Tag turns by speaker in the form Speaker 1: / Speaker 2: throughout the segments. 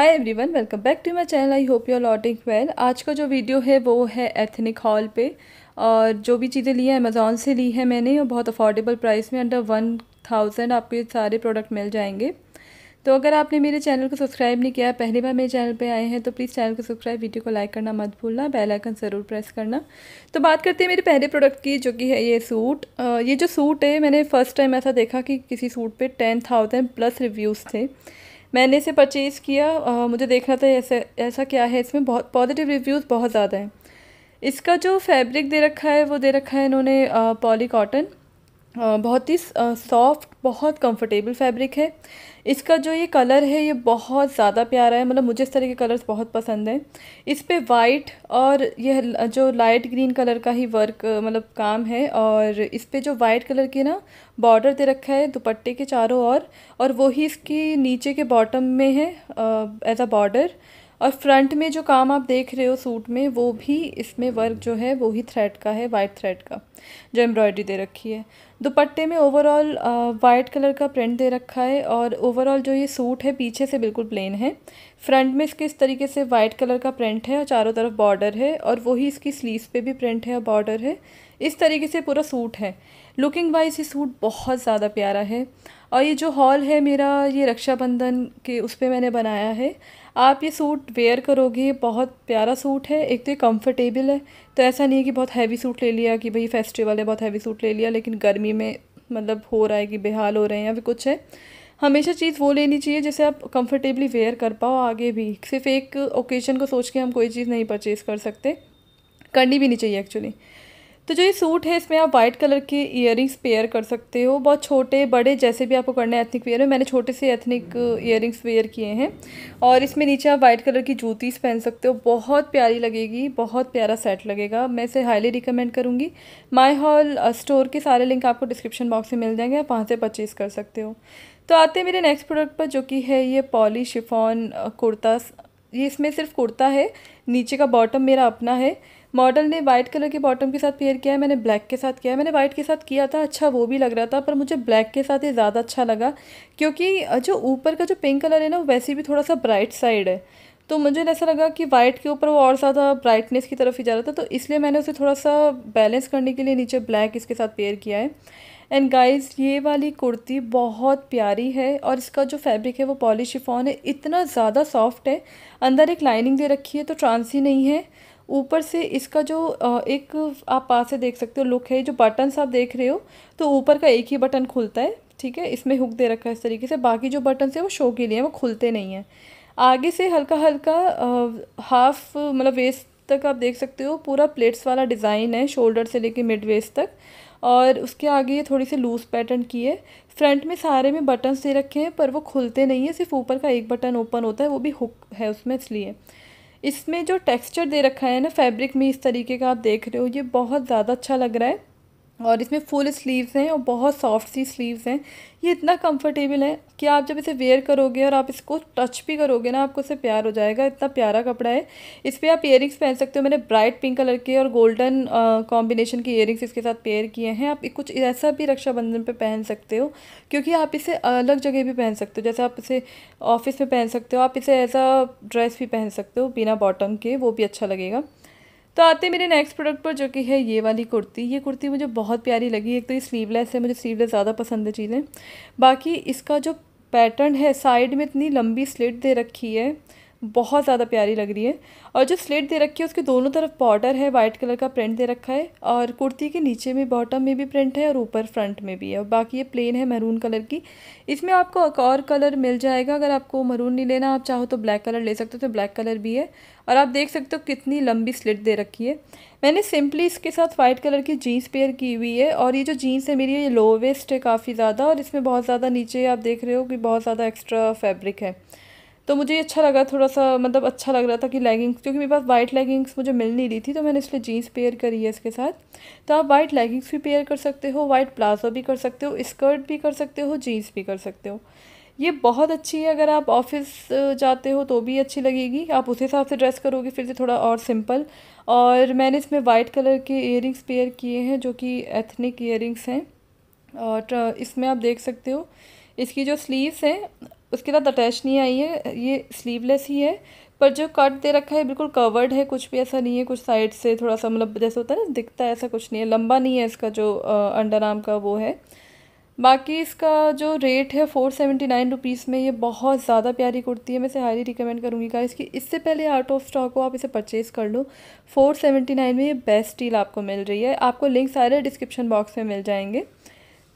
Speaker 1: hi everyone welcome back to my channel I hope you are doing well आज का जो video है वो है एथनिक हॉल पे और जो भी चीज़ें ली हैं अमेज़ोन से ली है मैंने और बहुत अफोर्डेबल प्राइस में अंडर वन थाउजेंड आपको ये सारे प्रोडक्ट मिल जाएंगे तो अगर आपने मेरे चैनल को सब्सक्राइब नहीं किया पहली बार मेरे चैनल पर आए हैं तो प्लीज़ चैनल को सब्सक्राइब वीडियो को लाइक करना मत भूलना बेल आइकन ज़रूर प्रेस करना तो बात करते हैं मेरे पहले प्रोडक्ट की जो कि है ये सूट ये जो सूट है मैंने फ़र्स्ट टाइम ऐसा देखा कि किसी सूट पर टेन थाउजेंड प्लस रिव्यूज़ थे मैंने इसे परचेज़ किया आ, मुझे देखना था ऐसा ऐसा क्या है इसमें बहुत पॉजिटिव रिव्यूज़ बहुत ज़्यादा हैं इसका जो फैब्रिक दे रखा है वो दे रखा है इन्होंने पॉली कॉटन बहुत ही सॉफ्ट बहुत कंफर्टेबल फैब्रिक है इसका जो ये कलर है ये बहुत ज़्यादा प्यारा है मतलब मुझे इस तरह के कलर्स बहुत पसंद हैं इस पर वाइट और यह जो लाइट ग्रीन कलर का ही वर्क मतलब काम है और इस पर जो वाइट कलर की ना बॉर्डर दे रखा है दुपट्टे के चारों ओर और, और वही इसकी नीचे के बॉटम में है एज अ बॉर्डर और फ्रंट में जो काम आप देख रहे हो सूट में वो भी इसमें वर्क जो है वो ही थ्रेड का है वाइट थ्रेड का जो एम्ब्रॉयडरी दे रखी है दुपट्टे में ओवरऑल वाइट कलर का प्रिंट दे रखा है और ओवरऑल जो ये सूट है पीछे से बिल्कुल प्लेन है फ्रंट में इसके इस तरीके से वाइट कलर का प्रिंट है और चारों तरफ बॉर्डर है और वही इसकी स्लीव पर भी प्रिंट है और बॉर्डर है इस तरीके से पूरा सूट है लुकिंग वाइज ये सूट बहुत ज़्यादा प्यारा है और ये जो हॉल है मेरा ये रक्षाबंधन के उस पर मैंने बनाया है आप ये सूट वेयर करोगे बहुत प्यारा सूट है एक तो ये कम्फर्टेबल है तो ऐसा नहीं है कि बहुत हैवी सूट ले लिया कि भाई फेस्टिवल है बहुत हैवी सूट ले लिया लेकिन गर्मी में मतलब हो रहा है कि बेहाल हो रहे हैं या फिर कुछ है हमेशा चीज़ वो लेनी चाहिए जैसे आप कंफर्टेबली वेयर कर पाओ आगे भी सिर्फ एक ओकेजन को सोच के हम कोई चीज़ नहीं परचेज़ कर सकते करनी भी नहीं चाहिए एक्चुअली तो जो ये सूट है इसमें आप वाइट कलर के ईयर रिंग्स पेयर कर सकते हो बहुत छोटे बड़े जैसे भी आपको करना है एथनिक वेयर में मैंने छोटे से एथनिक ईयर रिंग्स वेयर किए हैं और इसमें नीचे आप वाइट कलर की जूतीस पहन सकते हो बहुत प्यारी लगेगी बहुत प्यारा सेट लगेगा मैं इसे हाईली रिकमेंड करूँगी माई हॉल स्टोर के सारे लिंक आपको डिस्क्रिप्शन बॉक्स में मिल जाएंगे आप वहाँ से परचेज़ कर सकते हो तो आते हैं मेरे नेक्स्ट प्रोडक्ट पर जो कि है ये पॉली शिफॉन uh, कुर्ता ये इसमें सिर्फ कुर्ता है नीचे का बॉटम मेरा अपना है मॉडल ने वाइट कलर के बॉटम के साथ पेयर किया है मैंने ब्लैक के साथ किया है मैंने वाइट के साथ किया था अच्छा वो भी लग रहा था पर मुझे ब्लैक के साथ ये ज़्यादा अच्छा लगा क्योंकि जो ऊपर का जो पिंक कलर है ना वैसे भी थोड़ा सा ब्राइट साइड है तो मुझे ऐसा लगा कि वाइट के ऊपर वो और ज़्यादा ब्राइटनेस की तरफ ही जा रहा था तो इसलिए मैंने उसे थोड़ा सा बैलेंस करने के लिए नीचे ब्लैक इसके साथ पेयर किया है एंड गाइस ये वाली कुर्ती बहुत प्यारी है और इसका जो फैब्रिक है वो पॉलिशिफॉन शिफॉन है इतना ज़्यादा सॉफ्ट है अंदर एक लाइनिंग दे रखी है तो ट्रांसी नहीं है ऊपर से इसका जो एक आप पास से देख सकते हो लुक है जो बटन्स आप देख रहे हो तो ऊपर का एक ही बटन खुलता है ठीक है इसमें हुक दे रखा है इस तरीके से बाकी जो बटन्स हैं वो शो के लिए हैं वो खुलते नहीं हैं आगे से हल्का हल्का हाफ मतलब वेस्ट तक आप देख सकते हो पूरा प्लेट्स वाला डिज़ाइन है शोल्डर से लेके मिड वेस्ट तक और उसके आगे ये थोड़ी सी लूज़ पैटर्न की है फ्रंट में सारे में बटन्स दे रखे हैं पर वो खुलते नहीं है सिर्फ ऊपर का एक बटन ओपन होता है वो भी हुक है उसमें इसलिए इसमें जो टेक्सचर दे रखा है ना फैब्रिक में इस तरीके का आप देख रहे हो ये बहुत ज़्यादा अच्छा लग रहा है और इसमें फुल स्लीव्स हैं और बहुत सॉफ्ट सी स्लीव्स हैं ये इतना कंफर्टेबल है कि आप जब इसे वेयर करोगे और आप इसको टच भी करोगे ना आपको इसे प्यार हो जाएगा इतना प्यारा कपड़ा है इस पर आप ईयरिंग्स पहन सकते हो मैंने ब्राइट पिंक कलर के और गोल्डन कॉम्बिनेशन के इयर इसके साथ पेयर किए हैं आप कुछ ऐसा भी रक्षाबंधन पर पहन सकते हो क्योंकि आप इसे अलग जगह भी पहन सकते हो जैसे आप इसे ऑफिस में पहन सकते हो आप इसे ऐसा ड्रेस भी पहन सकते हो बिना बॉटम के वो भी अच्छा लगेगा तो आते मेरे नेक्स्ट प्रोडक्ट पर जो कि है ये वाली कुर्ती ये कुर्ती मुझे बहुत प्यारी लगी एक तो ये स्लीवलेस है मुझे स्लीवलेस ज़्यादा पसंद है चीज़ें बाकी इसका जो पैटर्न है साइड में इतनी लंबी स्लिट दे रखी है बहुत ज़्यादा प्यारी लग रही है और जो स्लेट दे रखी है उसके दोनों तरफ बॉर्डर है वाइट कलर का प्रिंट दे रखा है और कुर्ती के नीचे में बॉटम में भी प्रिंट है और ऊपर फ्रंट में भी है और बाकी ये प्लेन है मैरून कलर की इसमें आपको एक और कलर मिल जाएगा अगर आपको मरून नहीं लेना आप चाहो तो ब्लैक कलर ले सकते हो तो ब्लैक कलर भी है और आप देख सकते हो कितनी लंबी स्लिट दे रखी है मैंने सिंपली इसके साथ वाइट कलर की जीन्स पेयर की हुई है और ये जो जीन्स है मेरी ये लो वेस्ट है काफ़ी ज़्यादा और इसमें बहुत ज़्यादा नीचे आप देख रहे हो कि बहुत ज़्यादा एक्स्ट्रा फैब्रिक है तो मुझे ये अच्छा लगा थोड़ा सा मतलब अच्छा लग रहा था कि लेगिंग्स क्योंकि मेरे पास वाइट लेगिंग्स मुझे मिल नहीं रही थी तो मैंने इसलिए जीन्स पेयर करी है इसके साथ तो आप वाइट लेगिंग्स भी पेयर कर सकते हो वाइट प्लाजो भी कर सकते हो स्कर्ट भी कर सकते हो जीन्स भी कर सकते हो ये बहुत अच्छी है अगर आप ऑफिस जाते हो तो भी अच्छी लगेगी आप उस हिसाब से ड्रेस करोगे फिर से थोड़ा और सिंपल और मैंने इसमें वाइट कलर के इयर पेयर किए हैं जो कि एथनिक इयर हैं और इसमें आप देख सकते हो इसकी जो स्लीव्स हैं उसके साथ अटैच नहीं आई है ये स्लीवलेस ही है पर जो कट दे रखा है बिल्कुल कवर्ड है कुछ भी ऐसा नहीं है कुछ साइड से थोड़ा सा मतलब जैसे होता है ना दिखता है ऐसा कुछ नहीं है लंबा नहीं है इसका जो अंडर आर्म का वो है बाकी इसका जो रेट है फ़ोर सेवेंटी नाइन रुपीज़ में ये बहुत ज़्यादा प्यारी कुर्ती है मैं इसे हाईली रिकमेंड करूँगी का इसकी इससे पहले आउट ऑफ स्टॉक हो आप इसे परचेज़ कर लो फ़ोर सेवेंटी नाइन में ये बेस्ट डील आपको मिल रही है आपको लिंक सारे डिस्क्रिप्शन बॉक्स में मिल जाएंगे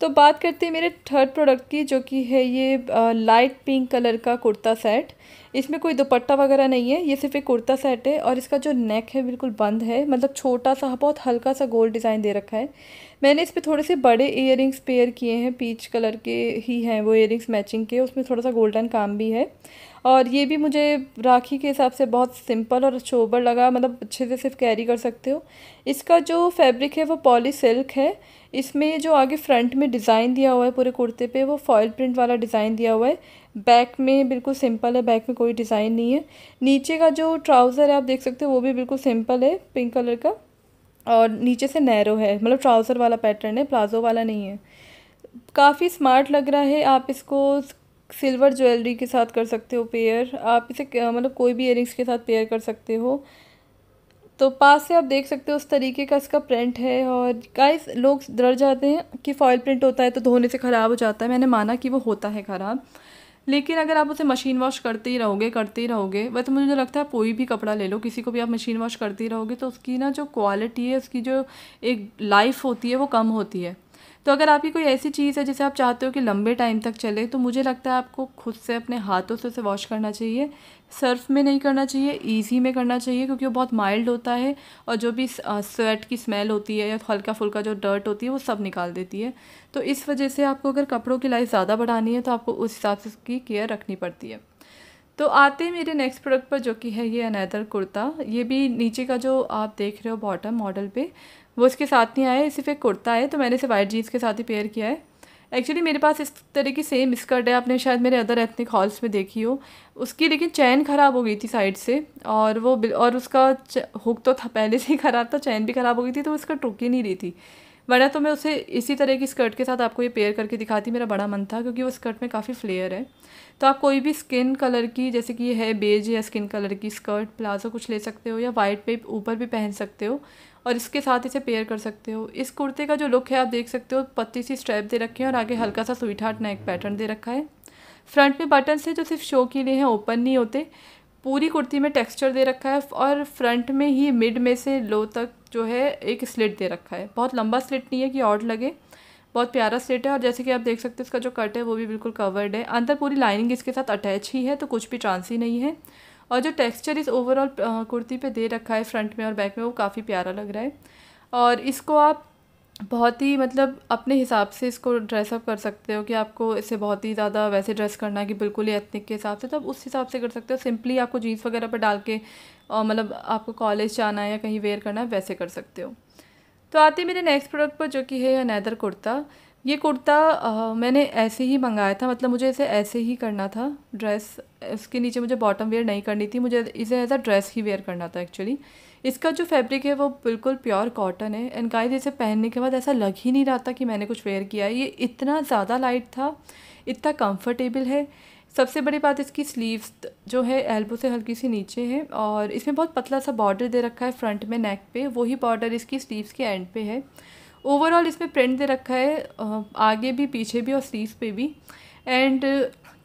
Speaker 1: तो बात करते हैं मेरे थर्ड प्रोडक्ट की जो कि है ये लाइट पिंक कलर का कुर्ता सेट इसमें कोई दुपट्टा वगैरह नहीं है ये सिर्फ एक कुर्ता सेट है और इसका जो नेक है बिल्कुल बंद है मतलब छोटा सा बहुत हल्का सा गोल्ड डिज़ाइन दे रखा है मैंने इस पर थोड़े से बड़े इयर पेयर किए हैं पीच कलर के ही हैं वो इयर मैचिंग के उसमें थोड़ा सा गोल्डन काम भी है और ये भी मुझे राखी के हिसाब से बहुत सिंपल और शोबर लगा मतलब अच्छे से सिर्फ कैरी कर सकते हो इसका जो फैब्रिक है वो पॉली सिल्क है इसमें जो आगे फ्रंट में डिज़ाइन दिया हुआ है पूरे कुर्ते पे वो फॉयल प्रिंट वाला डिज़ाइन दिया हुआ है बैक में बिल्कुल सिंपल है बैक में कोई डिज़ाइन नहीं है नीचे का जो ट्राउज़र है आप देख सकते हो वो भी बिल्कुल सिंपल है पिंक कलर का और नीचे से नैरो है मतलब ट्राउज़र वाला पैटर्न है प्लाजो वाला नहीं है काफ़ी स्मार्ट लग रहा है आप इसको सिल्वर ज्वेलरी के साथ कर सकते हो पेयर आप इसे मतलब कोई भी इयरिंग्स के साथ पेयर कर सकते हो तो पास से आप देख सकते हो उस तरीके का इसका प्रिंट है और गाइस लोग डर जाते हैं कि फॉयल प्रिंट होता है तो धोने से ख़राब हो जाता है मैंने माना कि वो होता है ख़राब लेकिन अगर आप उसे मशीन वॉश करते ही रहोगे करते ही रहोगे वह तो मुझे लगता है कोई भी कपड़ा ले लो किसी को भी आप मशीन वॉश करते ही रहोगे तो उसकी ना जो क्वालिटी है उसकी जो एक लाइफ होती है वो कम होती है तो अगर आपकी कोई ऐसी चीज़ है जिसे आप चाहते हो कि लंबे टाइम तक चले तो मुझे लगता है आपको खुद से अपने हाथों से उसे वॉश करना चाहिए सर्फ में नहीं करना चाहिए ईजी में करना चाहिए क्योंकि वो बहुत माइल्ड होता है और जो भी स्वेट की स्मेल होती है या हल्का फुल्का जो डर्ट होती है वो सब निकाल देती है तो इस वजह से आपको अगर कपड़ों की लाइफ ज़्यादा बढ़ानी है तो आपको उस हिसाब से उसकी केयर रखनी पड़ती है तो आते मेरे नेक्स्ट प्रोडक्ट पर जो कि है ये अनैदर कुर्ता ये भी नीचे का जो आप देख रहे हो बॉटम मॉडल पे वो इसके साथ नहीं आया सिर्फ एक कुर्ता है तो मैंने इसे वाइट जीन्स के साथ ही पेयर किया है एक्चुअली मेरे पास इस तरह की सेम स्कर्ट है आपने शायद मेरे अदर एथनिक हॉल्स में देखी हो उसकी लेकिन चैन ख़राब हो गई थी साइड से और वो और उसका हुक तो था पहले से ही ख़राब था चैन भी ख़राब हो गई थी तो उसका टूक ही नहीं रही थी वरना तो मैं उसे इसी तरह की स्कर्ट के साथ आपको ये पेयर करके दिखाती मेरा बड़ा मन था क्योंकि वो स्कर्ट में काफ़ी फ्लेयर है तो आप कोई भी स्किन कलर की जैसे कि है बेज या स्किन कलर की स्कर्ट प्लाजो कुछ ले सकते हो या वाइट पे ऊपर भी पहन सकते हो और इसके साथ इसे पेयर कर सकते हो इस कुर्ते का जो लुक है आप देख सकते हो पत्ती सी स्ट्रैप दे रखी है और आगे हल्का सा स्वीट हार्ट नेक पैटर्न दे रखा है फ्रंट में बटन से जो सिर्फ शो के लिए हैं ओपन नहीं होते पूरी कुर्ती में टेक्सचर दे रखा है और फ्रंट में ही मिड में से लो तक जो है एक स्लिट दे रखा है बहुत लंबा स्लिट नहीं है कि ऑड लगे बहुत प्यारा स्लिट है और जैसे कि आप देख सकते हो इसका जो कट है वो भी बिल्कुल कवर्ड है अंदर पूरी लाइनिंग इसके साथ अटैच ही है तो कुछ भी ट्रांसी नहीं है और जो टेक्सचर इस ओवरऑल कुर्ती पे दे रखा है फ्रंट में और बैक में वो काफ़ी प्यारा लग रहा है और इसको आप बहुत ही मतलब अपने हिसाब से इसको ड्रेसअप कर सकते हो कि आपको इससे बहुत ही ज़्यादा वैसे ड्रेस करना है कि बिल्कुल ही एथनिक के हिसाब से तो आप उस हिसाब से कर सकते हो सिंपली आपको जीन्स वगैरह पर डाल के और मतलब आपको कॉलेज जाना है या कहीं वेयर करना है वैसे कर सकते हो तो आते हैं मेरे नेक्स्ट प्रोडक्ट पर जो कि है नैदर कुर्ता ये कुर्ता मैंने ऐसे ही मंगाया था मतलब मुझे इसे ऐसे ही करना था ड्रेस इसके नीचे मुझे बॉटम वेयर नहीं करनी थी मुझे इसे ऐसा ड्रेस ही वेयर करना था एक्चुअली इसका जो फैब्रिक है वो बिल्कुल प्योर कॉटन है एंड गाइस इसे पहनने के बाद ऐसा लग ही नहीं रहा था कि मैंने कुछ वेयर किया है ये इतना ज़्यादा लाइट था इतना कम्फर्टेबल है सबसे बड़ी बात इसकी स्लीव्स जो है एल्बो से हल्की सी नीचे है और इसमें बहुत पतला सा बॉर्डर दे रखा है फ्रंट में नेक पे वही बॉर्डर इसकी स्लीव्स के एंड पे है ओवरऑल इसमें प्रिंट दे रखा है आगे भी पीछे भी और स्लीव पे भी एंड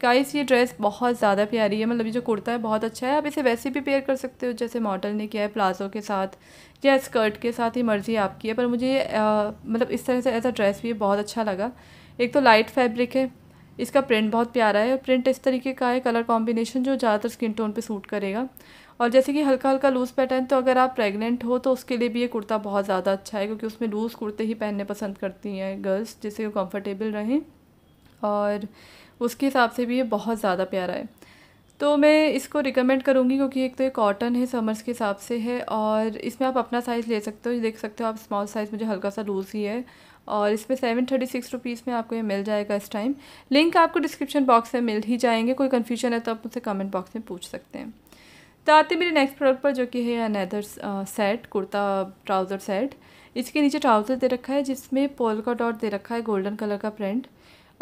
Speaker 1: गाइस ये ड्रेस बहुत ज़्यादा प्यारी है मतलब ये जो कुर्ता है बहुत अच्छा है आप इसे वैसे भी पेयर कर सकते हो जैसे मॉडल ने किया है प्लाजो के साथ या स्कर्ट के साथ ही मर्ज़ी आपकी है पर मुझे मतलब इस तरह से ऐसा ड्रेस भी बहुत अच्छा लगा एक तो लाइट फैब्रिक है इसका प्रिंट बहुत प्यारा है प्रिंट इस तरीके का है कलर कॉम्बिनेशन जो ज़्यादातर स्किन टोन पे सूट करेगा और जैसे कि हल्का हल्का लूज़ पैटर्न तो अगर आप प्रेग्नेंट हो तो उसके लिए भी ये कुर्ता बहुत ज़्यादा अच्छा है क्योंकि उसमें लूज़ कुर्ते ही पहनने पसंद करती हैं गर्ल्स जिससे वो कम्फ़र्टेबल रहें और उसके हिसाब से भी ये बहुत ज़्यादा प्यारा है तो मैं इसको रिकमेंड करूँगी क्योंकि एक तो ये कॉटन है समर्स के हिसाब से है और इसमें आप अपना साइज़ ले सकते हो देख सकते हो आप स्मॉल साइज़ मुझे हल्का सा लूज़ ही है और इसमें सेवन थर्टी सिक्स रुपीज़ में आपको ये मिल जाएगा इस टाइम लिंक आपको डिस्क्रिप्शन बॉक्स में मिल ही जाएंगे कोई कन्फ्यूजन है तो आप मुझसे कमेंट बॉक्स में पूछ सकते हैं तो आते मेरे नेक्स्ट प्रोडक्ट पर जो कि है another set kurta trouser set इसके नीचे ट्राउज़र दे रखा है जिसमें पोल का डॉट दे रखा है गोल्डन कलर का प्रिंट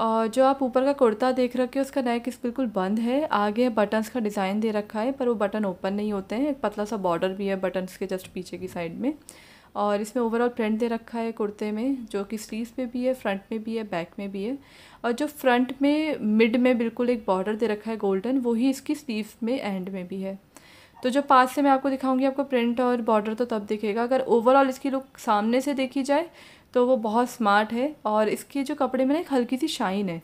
Speaker 1: और जो आप ऊपर का कुर्ता देख रखे हो उसका नेक इस बिल्कुल बंद है आगे बटन्स का डिज़ाइन दे रखा है पर वो बटन ओपन नहीं होते हैं एक पतला सा बॉर्डर भी है बटन्स के जस्ट पीछे की साइड में और इसमें ओवरऑल प्रिंट दे रखा है कुर्ते में जो कि स्लीव्स पे भी है फ्रंट में भी है बैक में भी है और जो फ्रंट में मिड में बिल्कुल एक बॉर्डर दे रखा है गोल्डन वही इसकी स्लीव्स में एंड में भी है तो जो पास से मैं आपको दिखाऊंगी आपको प्रिंट और बॉर्डर तो तब दिखेगा अगर ओवरऑल इसकी लुक सामने से देखी जाए तो वो बहुत स्मार्ट है और इसके जो कपड़े में ना एक हल्की सी शाइन है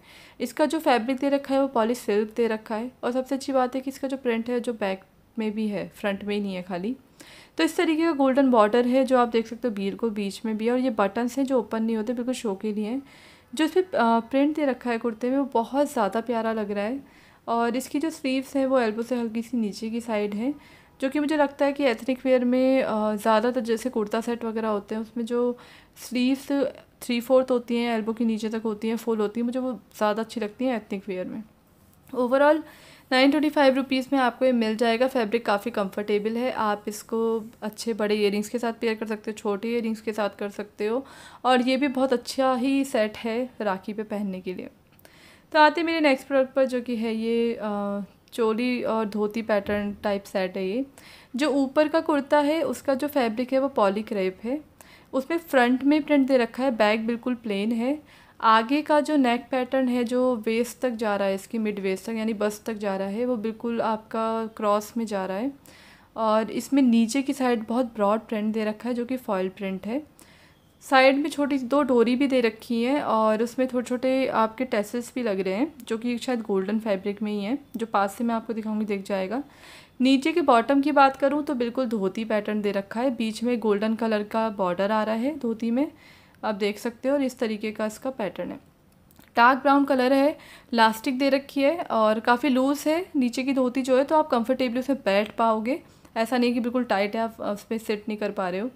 Speaker 1: इसका जो फैब्रिक दे रखा है वो पॉलिश सिल्क दे रखा है और सबसे अच्छी बात है कि इसका जो प्रिंट है जो बैक में भी है फ्रंट में ही नहीं है खाली तो इस तरीके का गोल्डन बॉर्डर है जो आप देख सकते हो बीर को बीच में भी है और ये बटन्स हैं जो ओपन नहीं होते बिल्कुल शो के लिए हैं जो इस पर प्रिंट दे रखा है कुर्ते में वो बहुत ज़्यादा प्यारा लग रहा है और इसकी जो स्लीव्स है वो एल्बो से हल्की सी नीचे की साइड है जो कि मुझे लगता है कि एथनिक वेयर में ज़्यादातर तो जैसे कुर्ता सेट वगैरह होते हैं उसमें जो स्लीव्स थ्री फोर्थ होती हैं एल्बो के नीचे तक होती हैं फुल होती हैं मुझे वो ज़्यादा अच्छी लगती हैं एथनिक वेयर में overall nine twenty five rupees में आपको ये मिल जाएगा फैब्रिक काफ़ी कंफर्टेबल है आप इसको अच्छे बड़े इयरिंग्स के साथ पेयर कर सकते हो छोटे इयरिंग्स के साथ कर सकते हो और ये भी बहुत अच्छा ही सेट है राखी पे पहनने के लिए तो आते मेरे नेक्स्ट प्रोडक्ट पर जो कि है ये आ, चोली और धोती पैटर्न टाइप सेट है ये जो ऊपर का कुर्ता है उसका जो फैब्रिक है वो पॉली क्रेप है उसमें फ्रंट में प्रिंट दे रखा है बैक बिल्कुल प्लेन है आगे का जो नेक पैटर्न है जो वेस्ट तक जा रहा है इसकी मिड वेस्ट तक यानी बस तक जा रहा है वो बिल्कुल आपका क्रॉस में जा रहा है और इसमें नीचे की साइड बहुत ब्रॉड प्रिंट दे रखा है जो कि फॉयल प्रिंट है साइड में छोटी दो डोरी भी दे रखी है और उसमें थोड़े छोटे आपके टेसेस भी लग रहे हैं जो कि शायद गोल्डन फैब्रिक में ही है जो पास से मैं आपको दिखाऊंगी देख जाएगा नीचे के बॉटम की बात करूँ तो बिल्कुल धोती पैटर्न दे रखा है बीच में गोल्डन कलर का बॉर्डर आ रहा है धोती में आप देख सकते हो और इस तरीके का इसका पैटर्न है डार्क ब्राउन कलर है लास्टिक दे रखी है और काफ़ी लूज़ है नीचे की धोती जो है तो आप कंफर्टेबली उसमें बैठ पाओगे ऐसा नहीं कि बिल्कुल टाइट है आप उस पर सेट नहीं कर पा रहे हो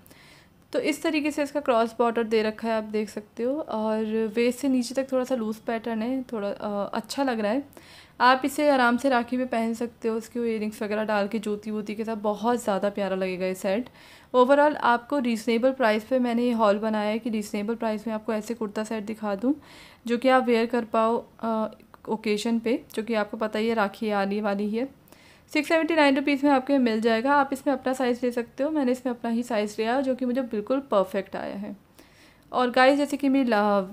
Speaker 1: तो इस तरीके से इसका क्रॉस बॉर्डर दे रखा है आप देख सकते हो और वेस्ट से नीचे तक थोड़ा सा लूज़ पैटर्न है थोड़ा आ, अच्छा लग रहा है आप इसे आराम से राखी में पहन सकते हो उसके इयर वगैरह डाल के जूती वोती के साथ बहुत ज़्यादा प्यारा लगेगा ये सेट ओवरऑल आपको रीज़नेबल प्राइस पे मैंने ये हॉल बनाया है कि रीज़नेबल प्राइस में आपको ऐसे कुर्ता सेट दिखा दूँ जो कि आप वेयर कर पाओ ओकेजन पे जो कि आपको पता ही है राखी आने वाली है सिक्स सेवेंटी नाइन रुपीज़ में आपके मिल जाएगा आप इसमें अपना साइज़ ले सकते हो मैंने इसमें अपना ही साइज़ लिया जो कि मुझे बिल्कुल परफेक्ट आया है और गाइस जैसे कि मेरी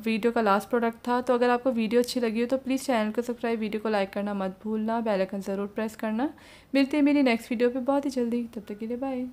Speaker 1: वीडियो का लास्ट प्रोडक्ट था तो अगर आपको वीडियो अच्छी लगी हो तो प्लीज़ चैनल को सब्सक्राइब वीडियो को लाइक करना मत भूलना बेल आइकन ज़रूर प्रेस करना मिलते हैं मेरी नेक्स्ट वीडियो पर बहुत ही जल्दी तब तक के लिए बाय